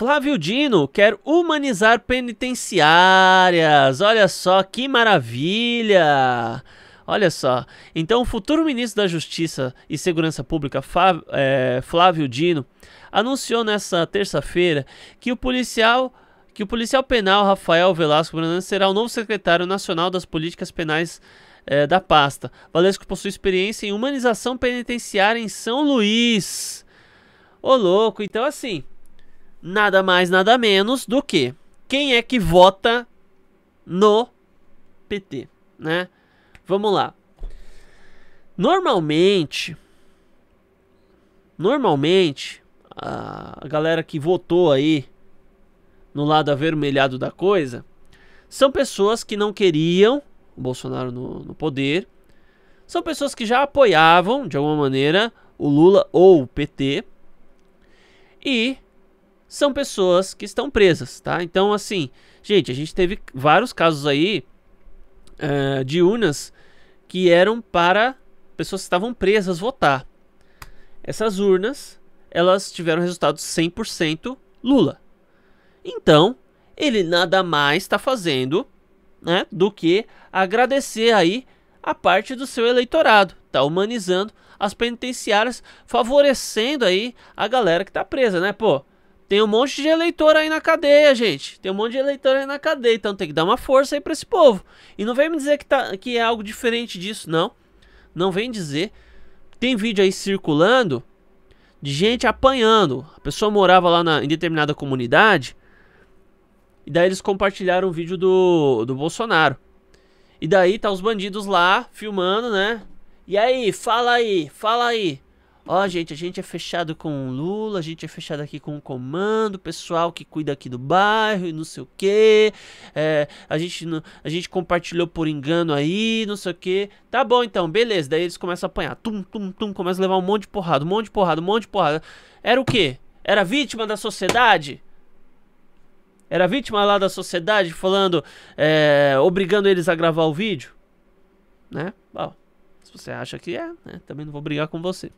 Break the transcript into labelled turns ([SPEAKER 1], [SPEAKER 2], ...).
[SPEAKER 1] Flávio Dino quer humanizar penitenciárias. Olha só que maravilha! Olha só. Então, o futuro ministro da Justiça e Segurança Pública, é, Flávio Dino, anunciou nesta terça-feira que o policial que o policial penal Rafael Velasco Brandão será o novo secretário nacional das políticas penais é, da pasta. Valesco possui experiência em humanização penitenciária em São Luís. Ô louco, então assim, nada mais, nada menos do que quem é que vota no PT, né? Vamos lá. Normalmente, normalmente a galera que votou aí no lado avermelhado da coisa são pessoas que não queriam o Bolsonaro no, no poder, são pessoas que já apoiavam de alguma maneira o Lula ou o PT e são pessoas que estão presas, tá? Então, assim, gente, a gente teve vários casos aí uh, de urnas que eram para pessoas que estavam presas votar. Essas urnas, elas tiveram resultado 100% Lula. Então, ele nada mais está fazendo né, do que agradecer aí a parte do seu eleitorado. Tá humanizando as penitenciárias, favorecendo aí a galera que está presa, né? Pô, tem um monte de eleitor aí na cadeia, gente. Tem um monte de eleitor aí na cadeia. Então tem que dar uma força aí pra esse povo. E não vem me dizer que, tá, que é algo diferente disso, não. Não vem dizer. Tem vídeo aí circulando de gente apanhando. A pessoa morava lá na, em determinada comunidade. E daí eles compartilharam o um vídeo do, do Bolsonaro. E daí tá os bandidos lá filmando, né? E aí, fala aí, fala aí. Ó, oh, gente, a gente é fechado com o Lula, a gente é fechado aqui com o comando, o pessoal que cuida aqui do bairro e não sei o que. É, a, gente, a gente compartilhou por engano aí, não sei o que. Tá bom então, beleza. Daí eles começam a apanhar. Tum, tum, tum, começa a levar um monte de porrada, um monte de porrada, um monte de porrada. Era o quê? Era vítima da sociedade? Era vítima lá da sociedade falando, é, obrigando eles a gravar o vídeo? Né? Bom, se você acha que é, né? também não vou brigar com você.